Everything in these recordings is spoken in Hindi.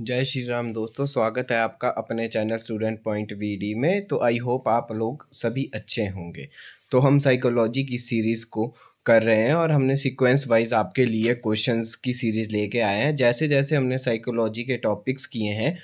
जय श्री राम दोस्तों स्वागत है आपका अपने चैनल स्टूडेंट पॉइंट वी में तो आई होप आप लोग सभी अच्छे होंगे तो हम साइकोलॉजी की सीरीज़ को कर रहे हैं और हमने सीक्वेंस वाइज आपके लिए क्वेश्चंस की सीरीज़ लेके आए हैं जैसे जैसे हमने साइकोलॉजी के टॉपिक्स किए हैं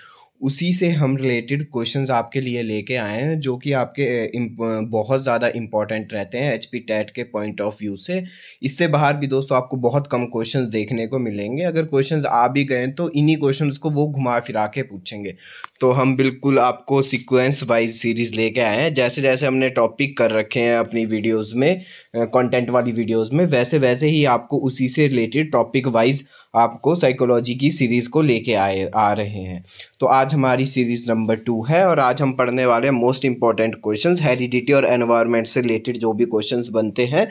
उसी से हम रिलेटेड क्वेश्चंस आपके लिए लेके आए हैं जो कि आपके बहुत ज़्यादा इंपॉर्टेंट रहते हैं एच पी टैट के पॉइंट ऑफ व्यू से इससे बाहर भी दोस्तों आपको बहुत कम क्वेश्चंस देखने को मिलेंगे अगर क्वेश्चंस आ भी गए तो इन्हीं क्वेश्चंस को वो घुमा फिरा के पूछेंगे तो हम बिल्कुल आपको सिक्वेंस वाइज सीरीज़ लेके आए हैं जैसे जैसे हमने टॉपिक कर रखे हैं अपनी वीडियोज़ में कॉन्टेंट वाली वीडियोज़ में वैसे वैसे ही आपको उसी से रिलेटेड टॉपिक वाइज आपको साइकोलॉजी की सीरीज़ को लेके आए आ रहे हैं तो आज हमारी सीरीज़ नंबर टू है और आज हम पढ़ने वाले हैं मोस्ट इंपॉर्टेंट क्वेश्चंस हेरिडिटी और एनवायरनमेंट से रिलेटेड जो भी क्वेश्चंस बनते हैं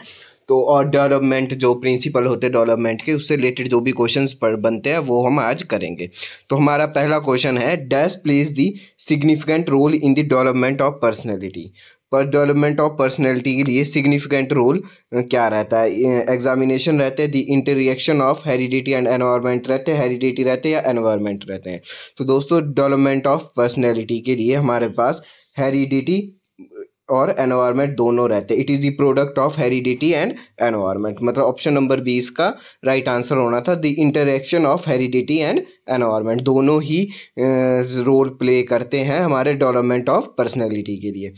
तो और डेवलपमेंट जो प्रिंसिपल होते हैं डेवलपमेंट के उससे रिलेटेड जो भी क्वेश्चंस पर बनते हैं वो हम आज करेंगे तो हमारा पहला क्वेश्चन है does plays the significant role in the development of personality पर डेवलपमेंट ऑफ पर्सनैलिटी के लिए सिग्निफिकेंट रोल क्या रहता है एग्जामिनेशन रहते हैं the interaction of heredity and environment रहते हैं हेरिडिटी रहते हैं या एनवायरमेंट रहते हैं तो दोस्तों डेवलपमेंट ऑफ पर्सनैलिटी के लिए हमारे पास हेरिडिटी और एनवायरमेंट दोनों रहते हैं it is the product of heredity and environment मतलब ऑप्शन नंबर बी इसका राइट right आंसर होना था the interaction of heredity and environment दोनों ही रोल uh, प्ले करते हैं हमारे डेवलपमेंट ऑफ पर्सनैलिटी के लिए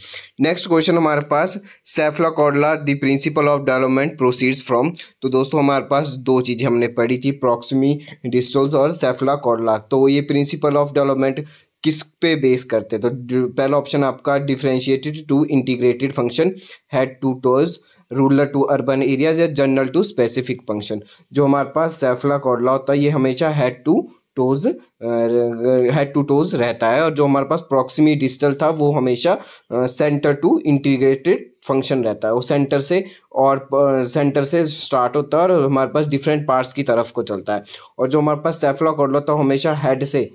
नेक्स्ट क्वेश्चन हमारे पास cephalocaudal the principle of development proceeds from तो दोस्तों हमारे पास दो चीज़ें हमने पढ़ी थी प्रॉक्समी डिस्टल्स और सेफला कॉडला तो ये प्रिंसिपल ऑफ डेवलपमेंट किस पे बेस करते तो पहला ऑप्शन आपका differentiated to integrated function head to toes rural to urban areas या जनरल टू स्पेसिफिक फंक्शन जो हमारे पास सैफला कोडला होता है ये हमेशा head to toes head to toes रहता है और जो हमारे पास प्रॉक्सिमी डिजिटल था वो हमेशा सेंटर टू इंटीग्रेटेड फंक्शन रहता है वो सेंटर से और सेंटर से स्टार्ट होता है और हमारे पास डिफरेंट पार्ट्स की तरफ को चलता है और जो हमारे पास सेफलॉक और होता है हमेशा हेड से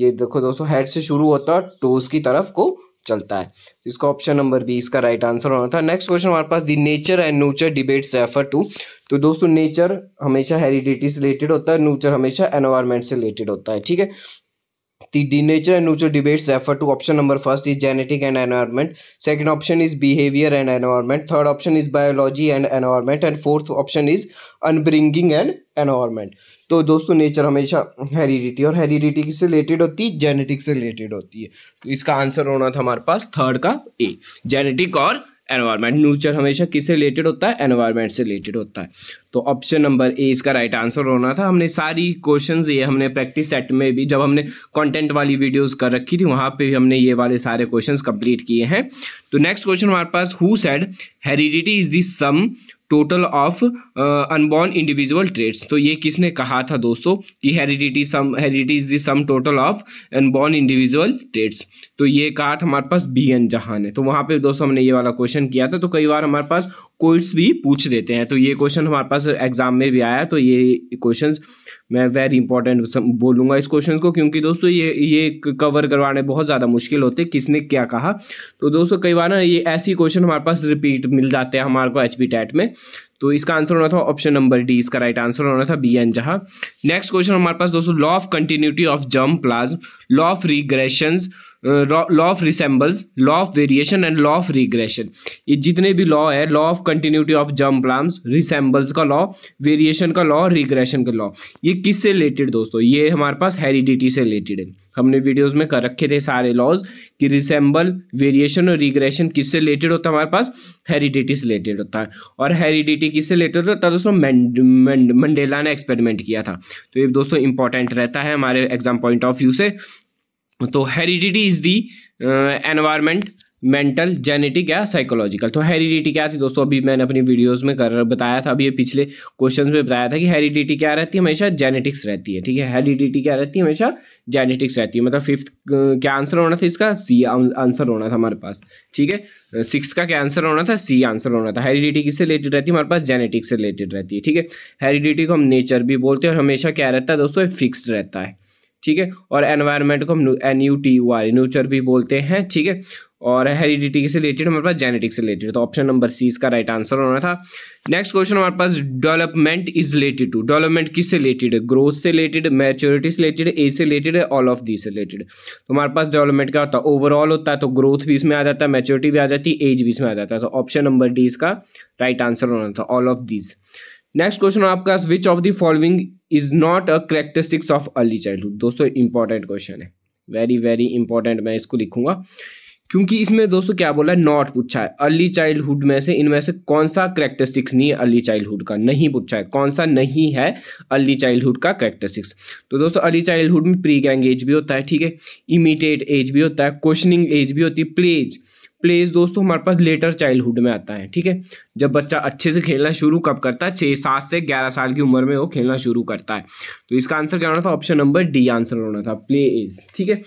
ये देखो दोस्तों हेड से शुरू होता है टोज की तरफ को चलता है तो इसका ऑप्शन नंबर बी इसका राइट आंसर होना था नेक्स्ट क्वेश्चन हमारे पास the nature and nurture debates refer to तो दोस्तों नेचर हमेशा हेरिडिटी से रिलेटेड होता है नूचर हमेशा एनवायरमेंट से रिलेटेड होता है ठीक है nature and nurture debates refer to option number first is genetic and environment second option is behaviour and environment third option is biology and environment and fourth option is upbringing and environment तो दोस्तों नेचर हमेशा हेरिडिटी और हेरिडिटी किससे रिलेटेड होती है जेनेटिक से रिलेटेड होती है तो इसका आंसर होना था हमारे पास थर्ड का ए जेनेटिक और एनवायरमेंट नेचर हमेशा किससे रिलेटेड होता है एनवायरमेंट से रिलेटेड होता है तो ऑप्शन नंबर ए इसका राइट आंसर होना था हमने सारी क्वेश्चन ये हमने प्रैक्टिस सेट में भी जब हमने कंटेंट वाली वीडियोस कर रखी थी वहाँ पे भी हमने ये वाले सारे क्वेश्चंस कंप्लीट किए हैं तो नेक्स्ट क्वेश्चन हमारे पास who said heredity is the sum total of inborn individual traits तो ये किसने कहा था दोस्तों कि heredity sum heredity is the sum total of inborn individual traits तो ये कहा था हमारे पास बी एन जहां ने तो वहां पे दोस्तों हमने ये वाला क्वेश्चन किया था तो कई बार हमारे पास कोर्ट्स भी पूछ देते हैं तो ये क्वेश्चन हमारे पास एग्जाम में भी आया तो ये क्वेश्चन मैं वेरी इंपॉर्टेंट बोलूंगा इस क्वेश्चन को क्योंकि दोस्तों ये ये कवर करवाने बहुत ज़्यादा मुश्किल होते किसने क्या कहा तो दोस्तों कई बार ना ये ऐसी क्वेश्चन हमारे पास रिपीट मिल जाते हैं हमारे को एच टैट में तो इसका आंसर होना था ऑप्शन नंबर डी इसका राइट आंसर होना था बी एन जहा नेक्स्ट क्वेश्चन हमारे पास दोस्तों law of continuity of germ plasm law of regression law of resemblance law of variation and law of regression ये जितने भी लॉ है law of continuity of germ plasm resemblance का लॉ वेरिएशन का लॉ रिग्रेशन का लॉ ये किससे रिलेटेड दोस्तों ये हमारे पास हेरिडिटी से रिलेटेड है हमने वीडियोस में कर रखे थे सारे लॉज कि रिसेंबल वेरिएशन और रिग्रेशन किससे रिलेटेड होता है हमारे पास हेरिडिटी से रिलेटेड होता है और हेरिडिटी किससे रिलेटेड होता है दोस्तों मंडेला ने एक्सपेरिमेंट किया था तो ये दोस्तों इंपॉर्टेंट रहता है हमारे एग्जाम पॉइंट ऑफ व्यू से तो heredity is the environment mental genetic या साइकोलॉजिकल तो हेरिडिटी क्या थी दोस्तों अभी मैंने अपनी वीडियोस में कर बताया था अभी ये पिछले क्वेश्चंस में बताया था कि हेरिडिटी क्या रहती है हमेशा जेनेटिक्स रहती है ठीक है हेरिडिटी क्या रहती है हमेशा जेनेटिक्स रहती है मतलब फिफ्थ uh, क्या आंसर होना था इसका सी आंसर होना था हमारे पास ठीक है सिक्स uh, का क्या आंसर होना था सी आंसर होना था हेरिडिटी किससे रिलेटेड रहती है हमारे पास जेनेटिक्स से रिलेटेड रहती है ठीक है हेरिडिटी को हम नेचर भी बोलते हैं और हमेशा क्या रहता है दोस्तों फिक्सड रहता है ठीक है और एनवायरमेंट को हम N U T U R nurture भी बोलते हैं ठीक है और हेरिडिटी से रिलेटेड हमारे पास जेनेटिक्स से रिलेटेड तो ऑप्शन नंबर सी इसका राइट आंसर होना था नेक्स्ट क्वेश्चन हमारे पास development is related to development किस से रिलेटेड है ग्रोथ से रिलेटेड मैच्योरिटी से रिलेटेड ए से रिलेटेड है ऑल ऑफ दी से रिलेटेड तो हमारे पास डेवलपमेंट क्या होता है ओवरऑल होता है तो ग्रोथ भी इसमें आ जाता है मैच्योरिटी भी आ जाती है एज भी इसमें आ जाता है तो ऑप्शन नंबर डी इसका राइट आंसर होना था all of these next question आपका which of the following is not a characteristics of early childhood दोस्तों इंपॉर्टेंट क्वेश्चन है वेरी वेरी इंपॉर्टेंट मैं इसको लिखूंगा क्योंकि इसमें दोस्तों क्या बोला है नॉट पूछा है अर्ली चाइल्डहुड में से इनमें से कौन सा करेक्टरिस्टिक्स नहीं है अर्ली चाइल्डहुड का नहीं पूछा है कौन सा नहीं है अर्ली चाइल्डहुड का करेक्टरिस्टिक्स तो दोस्तों अर्ली चाइल्डहुड में प्री गैंग एज भी होता है ठीक है इमीडिएट एज भी होता है क्वेश्चनिंग एज भी होती है प्लेज प्लेस दोस्तों हमारे पास लेटर चाइल्डहुड में आता है ठीक है जब बच्चा अच्छे से खेलना शुरू कब करता है छः सात से ग्यारह साल की उम्र में वो खेलना शुरू करता है तो इसका आंसर क्या होना था ऑप्शन नंबर डी आंसर होना था प्ले इज ठीक है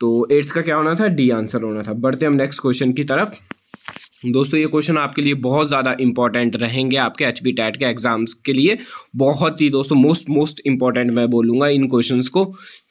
तो एट्थ का क्या होना था डी आंसर होना था बढ़ते हम नेक्स्ट क्वेश्चन की तरफ दोस्तों ये क्वेश्चन आपके लिए बहुत ज़्यादा इंपॉर्टेंट रहेंगे आपके एच बी टैट के एग्जाम्स के लिए बहुत ही दोस्तों मोस्ट मोस्ट इंपॉर्टेंट मैं बोलूँगा इन क्वेश्चंस को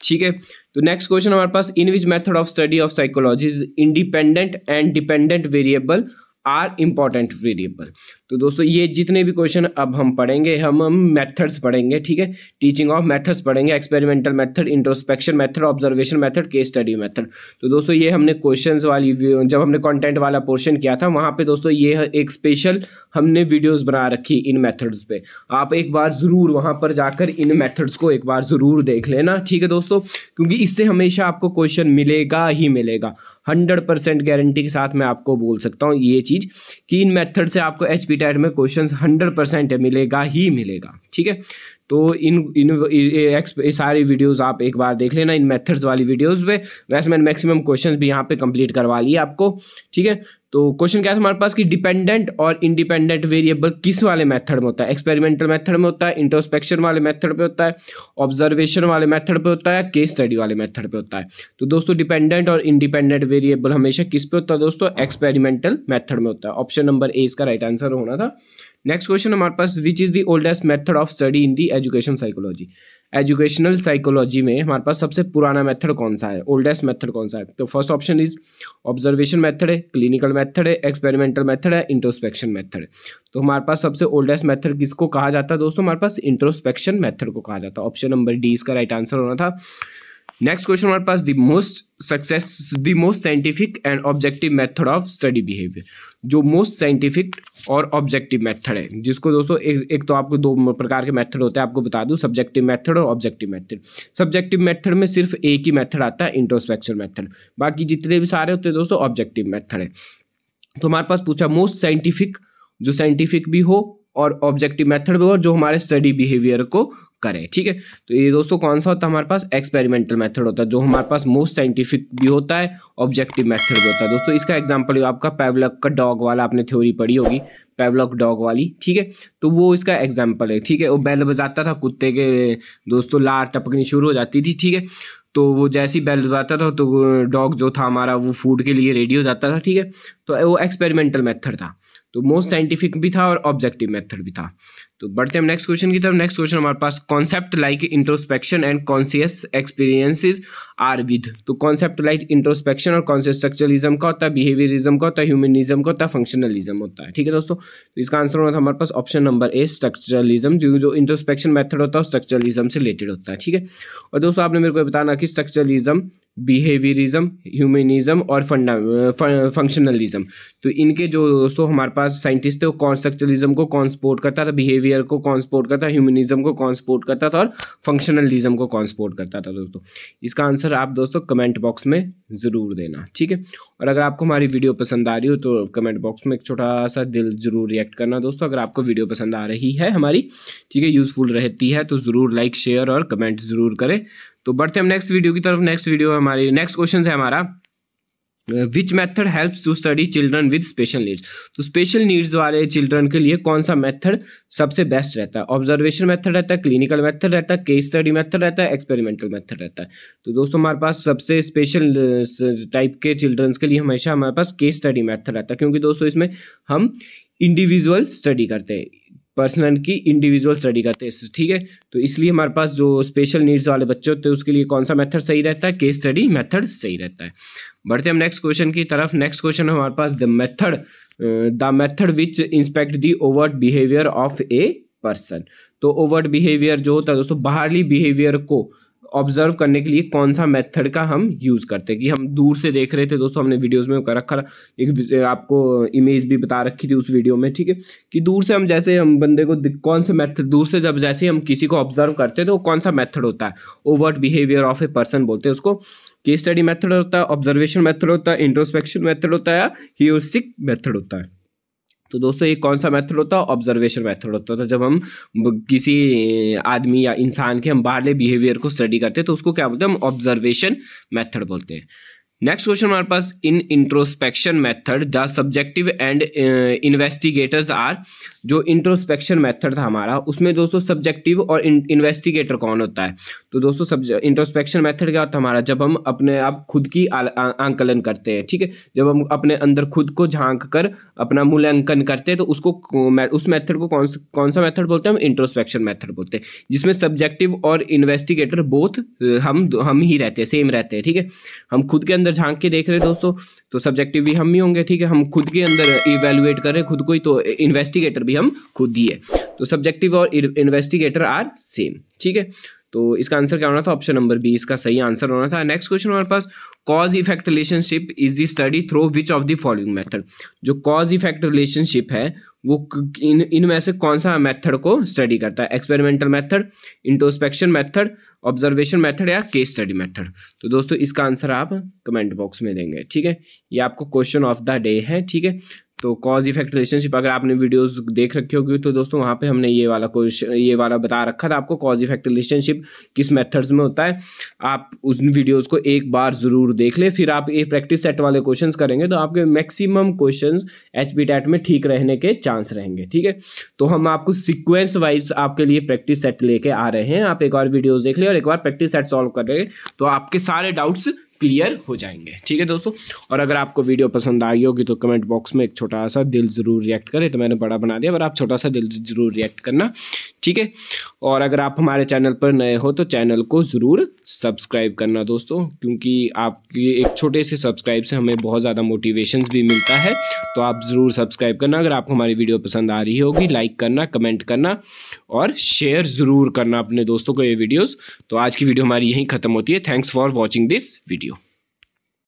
ठीक है तो नेक्स्ट क्वेश्चन हमारे पास in which method of study of psychology is independent and dependent variable are important variable तो दोस्तों ये जितने भी क्वेश्चन अब हम पढ़ेंगे हम हम मेथड्स पढ़ेंगे ठीक है टीचिंग ऑफ मेथड्स पढ़ेंगे experimental method introspection method observation method case study method तो दोस्तों ये हमने क्वेश्चंस वाली जब हमने कंटेंट वाला पोर्शन किया था वहाँ पे दोस्तों ये एक स्पेशल हमने वीडियोज़ बना रखी इन मैथड्स पे आप एक बार ज़रूर वहाँ पर जाकर इन मैथड्स को एक बार ज़रूर देख लेना ठीक है दोस्तों क्योंकि इससे हमेशा आपको क्वेश्चन मिलेगा ही मिलेगा हंड्रेड परसेंट गारंटी के साथ मैं आपको बोल सकता हूँ ये चीज़ कि इन मेथड से आपको एच पी टाइट में क्वेश्चन हंड्रेड परसेंट मिलेगा ही मिलेगा ठीक है तो इन इन एक्स सारी वीडियोस आप एक बार देख लेना इन मेथड्स वाली वीडियोस पे वैसे मैंने मैक्सिमम क्वेश्चंस भी यहाँ पे कंप्लीट करवा लिए आपको ठीक है तो क्वेश्चन क्या है हमारे पास कि डिपेंडेंट और इंडिपेंडेंट वेरिएबल किस वाले मेथड में होता है एक्सपेरिमेंटल मेथड में होता है इंट्रोस्पेक्शन वाले मेथड पे होता है ऑब्जर्वेशन वाले मेथड पे होता है केस स्टडी वाले मेथड पे होता है तो दोस्तों डिपेंडेंट और इंडिपेंडेंट वेरिएबल हमेशा किस पे होता है दोस्तों एक्सपेरिमेंटल मैथड में होता है ऑप्शन नंबर ए इसका राइट आंसर होना था नेक्स्ट क्वेश्चन हमारे पास which is the oldest method of study in the education psychology educational psychology में हमारे पास सबसे पुराना मेथड कौन सा है ओल्डेस्ट मेथड कौन सा है तो first option is observation method है क्लिनिकल मेथड है एक्सपेरिमेंटल मेथड है इंट्रोस्पेक्शन मेथड तो हमारे पास सबसे ओल्डेस्ट मेथड किसको कहा जाता है दोस्तों हमारे पास इंट्रोस्पेक्शन मेथड को कहा जाता है ऑप्शन नंबर डी इसका राइट आंसर होना था नेक्स्ट क्वेश्चन हमारे पास the most success the most scientific and objective method of study behaviour जो मोस्ट साइंटिफिक और ऑब्जेक्टिव मेथड है जिसको दोस्तों एक एक तो आपको दो प्रकार के मेथड होते हैं आपको बता दूं सब्जेक्टिव मेथड और ऑब्जेक्टिव मेथड सब्जेक्टिव मेथड में सिर्फ एक ही मेथड आता है इंट्रोस्पेक्शन मेथड बाकी जितने भी सारे होते हैं दोस्तों ऑब्जेक्टिव मेथड है तो हमारे पास पूछा मोस्ट साइंटिफिक जो साइंटिफिक भी हो और ऑब्जेक्टिव मेथड भी हो जो हमारे स्टडी बिहेवियर को करें ठीक है तो ये दोस्तों कौन सा होता है हमारे पास एक्सपेरिमेंटल मेथड होता है जो हमारे पास मोस्ट साइंटिफिक भी होता है ऑब्जेक्टिव मेथड भी होता है दोस्तों इसका एग्जाम्पल आपका पैवलक का डॉग वाला आपने थ्योरी पढ़ी होगी पेवलॉक डॉग वाली ठीक है तो वो इसका एग्जाम्पल है ठीक है वो बैल बजाता था कुत्ते के दोस्तों लार टपकनी शुरू हो जाती थी ठीक है तो वो जैसे ही बैल बजाता था तो डॉग जो था हमारा वो फूड के लिए रेडी हो जाता था ठीक है तो वो एक्सपेरिमेंटल मैथड था तो मोस्ट साइंटिफिक भी था और ऑब्जेक्टिव मेथड भी था तो बढ़ते हम नेक्स्ट क्वेश्चन की तरफ नेक्स्ट क्वेश्चन हमारे पास concept like introspection and conscious experiences are with तो कॉन्सेप्ट लाइक इंट्रोस्पेक्शन और कॉन्सियस स्ट्रक्चरलिज्म का होता है बिहेवियरिज्म का होता है ह्यूमनिज्म का होता है फंक्शनलिज्म होता है ठीक है दोस्तों तो इसका आंसर होता है हमारे पास ऑप्शन नंबर ए स्ट्रक्चरलिज्म जो जो इंट्रोस्पेक्शन मेथड होता है स्ट्रक्चरलिज्म से रिलेटेड होता है ठीक है और दोस्तों आपने मेरे को बताना कि स्ट्रक्चरलिज्म बिहेवियरिज्म ह्यूमनिज्म और फंडा फंक्शनलिज्म तो इनके जो दोस्तों हमारे पास साइंटिस्ट थे वो कॉन्स्ट्रक्चरलिज्म को कौन सपोर्ट करता था बिहेवियर बिहेवियर को कौन सपोर्ट करता है ह्यूमनिज्म को कौन सपोर्ट करता था और फंक्शनलिज्म को कौन सपोर्ट करता था दोस्तों इसका आंसर आप दोस्तों कमेंट बॉक्स में ज़रूर देना ठीक है और अगर आपको हमारी वीडियो पसंद आ रही हो तो कमेंट बॉक्स में एक छोटा सा दिल ज़रूर रिएक्ट करना दोस्तों अगर आपको वीडियो पसंद आ रही है हमारी ठीक है यूज़फुल रहती है तो ज़रूर लाइक शेयर और कमेंट ज़रूर करें तो बढ़ते हम नेक्स्ट वीडियो की तरफ नेक्स्ट वीडियो हमारी नेक्स्ट क्वेश्चन है हमारा which method help to study children with special needs तो स्पेशल नीड्स वाले चिल्ड्रन के लिए कौन सा मेथड सबसे बेस्ट रहता है ऑब्जर्वेशन मेथड रहता है क्लिनिकल मेथड रहता है केस स्टडी मेथड रहता है एक्सपेरिमेंटल मेथड रहता है तो दोस्तों हमारे पास सबसे स्पेशल टाइप uh, के चिल्ड्रंस के लिए हमेशा हमारे पास केस स्टडी मेथड रहता है क्योंकि दोस्तों इसमें हम इंडिविजुअल स्टडी करते हैं पर्सनल की इंडिविजुअल स्टडी करते हैं ठीक है तो इसलिए हमारे पास जो स्पेशल नीड्स वाले बच्चे होते हैं उसके लिए कौन सा मेथड सही रहता है केस स्टडी मेथड सही रहता है बढ़ते हम नेक्स्ट क्वेश्चन की तरफ नेक्स्ट क्वेश्चन हमारे पास the method the method which inspect the overt behaviour of a person तो ओवर्ट बिहेवियर जो होता है दोस्तों बाहरी बिहेवियर को ऑब्जर्व करने के लिए कौन सा मेथड का हम यूज़ करते हैं कि हम दूर से देख रहे थे दोस्तों हमने वीडियोस में कर रखा एक आपको इमेज भी बता रखी थी उस वीडियो में ठीक है कि दूर से हम जैसे हम बंदे को कौन सा मेथड दूर से जब जैसे हम किसी को ऑब्जर्व करते हैं तो कौन सा मेथड होता है over behaviour of a person बोलते हैं उसको केस स्टडी मेथड होता है ऑब्जर्वेशन मेथड होता है इंट्रोस्पेक्शन मेथड होता है या हीरोस्टिक मेथड होता है तो दोस्तों ये कौन सा मेथड होता है ऑब्जर्वेशन मेथड होता था तो जब हम किसी आदमी या इंसान के हम बाहरले बिहेवियर को स्टडी करते हैं तो उसको क्या बोलते हैं हम ऑब्जर्वेशन मेथड बोलते हैं नेक्स्ट क्वेश्चन हमारे पास in introspection method the subjective and investigators are जो इंट्रोस्पेक्शन मेथड था हमारा उसमें दोस्तों सब्जेक्टिव और इन्वेस्टिगेटर कौन होता है तो दोस्तों इंट्रोस्पेक्शन मेथड क्या होता है हमारा जब हम अपने आप खुद की आंकलन करते हैं ठीक है जब हम अपने अंदर खुद को झांक कर अपना मूल्यांकन करते हैं तो उसको उस मेथड को कौन कौन सा मेथड बोलते हैं हम इंट्रोस्पेक्शन मेथड बोलते हैं जिसमें सब्जेक्टिव और इन्वेस्टिगेटर बोथ हम हम ही रहते हैं सेम रहते हैं ठीक है हम खुद के अंदर अंदर झांक के देख रहे दोस्तों तो सब्जेक्टिव भी हम ही होंगे ठीक है हम खुद के अंदर इवेलुएट कर रहे खुद को ही तो इन्वेस्टिगेटर भी हम खुद ही है तो सब्जेक्टिव और इन्वेस्टिगेटर आर सेम ठीक है तो इसका आंसर क्या होना था ऑप्शन नंबर बी इसका सही आंसर होना था नेक्स्ट क्वेश्चन हमारे पास cause effect relationship is the study through which of the following method जो कॉज इफेक्ट रिलेशनशिप है वो इन इनमें से कौन सा मेथड को स्टडी करता है experimental method introspection method observation method या केस स्टडी मेथड तो दोस्तों इसका आंसर आप कमेंट बॉक्स में देंगे ठीक है ये आपको क्वेश्चन ऑफ द डे है ठीक है तो कॉज इफेक्ट रिलेशनशिप अगर आपने वीडियोस देख रखी होगी तो दोस्तों वहाँ पे हमने ये वाला क्वेश्चन ये वाला बता रखा था आपको कॉज इफेक्ट रिलेशनशिप किस मेथड्स में होता है आप उन वीडियोस को एक बार ज़रूर देख ले फिर आप ये प्रैक्टिस सेट वाले क्वेश्चंस करेंगे तो आपके मैक्सिमम क्वेश्चन एच टैट में ठीक रहने के चांस रहेंगे ठीक है तो हम आपको सिक्वेंस वाइज आपके लिए प्रैक्टिस सेट लेके आ रहे हैं आप एक बार वीडियोज़ देख लें और एक बार प्रैक्टिस सेट सॉल्व कर रहे तो आपके सारे डाउट्स क्लियर हो जाएंगे ठीक है दोस्तों और अगर आपको वीडियो पसंद आई होगी तो कमेंट बॉक्स में एक छोटा सा दिल ज़रूर रिएक्ट करें तो मैंने बड़ा बना दिया पर आप छोटा सा दिल ज़रूर रिएक्ट करना ठीक है और अगर आप हमारे चैनल पर नए हो तो चैनल को ज़रूर सब्सक्राइब करना दोस्तों क्योंकि आपकी एक छोटे से सब्सक्राइब से हमें बहुत ज़्यादा मोटिवेशन भी मिलता है तो आप ज़रूर सब्सक्राइब करना अगर आपको हमारी वीडियो पसंद आ रही होगी लाइक करना कमेंट करना और शेयर ज़रूर करना अपने दोस्तों को ये वीडियोज़ तो आज की वीडियो हमारी यहीं ख़त्म होती है thanks for watching this video